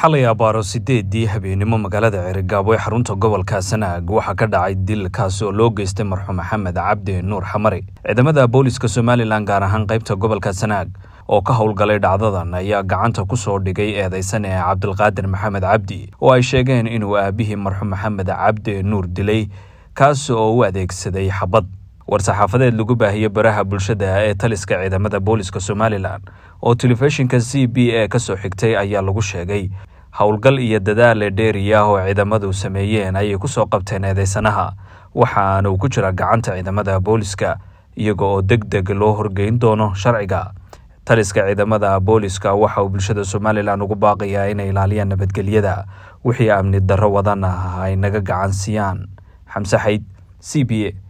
xalay abaaro sideedii habeenimo magaalada ceerigaabo ee xarunta gobolka sanaag waxaa ka dhacay dil kaasi oo loo geystay marxuum maxamed cabdi nuur xamari ciidamada booliiska somalilan gaar ahaan qaybta gobolka sanaag oo ka howlgalay dhacdadan ayaa gacanta ku soo dhigay eedaysan ee cabdilqaadir maxamed cabdi oo ay sheegeen inuu aabihii marxuum maxamed cabdi nuur dilay kaasi oo u adeegsaday xabad war-saxaafadeed lagu baahiye baraha bulshada ee taliska ciidamada booliska somalilan oo telefishinka c b a ka soo xigtay ayaa lagu sheegay howlgal iyo dadaale dheeri oo ciidamadu sameeyeen ayay ku soo qabteen eedeysanaha waxaana uu ku jira gacanta ciidamada booliska iyaga oo deg deg loo horgeyn doono sharciga taliska ciidamada booliska waxa uu bulshada somalilan ugu baaqayaa inay ilaaliyaan nabadgelyada wixii amni darro wadana ah ay naga gacan siiyaan xamse xayd c b a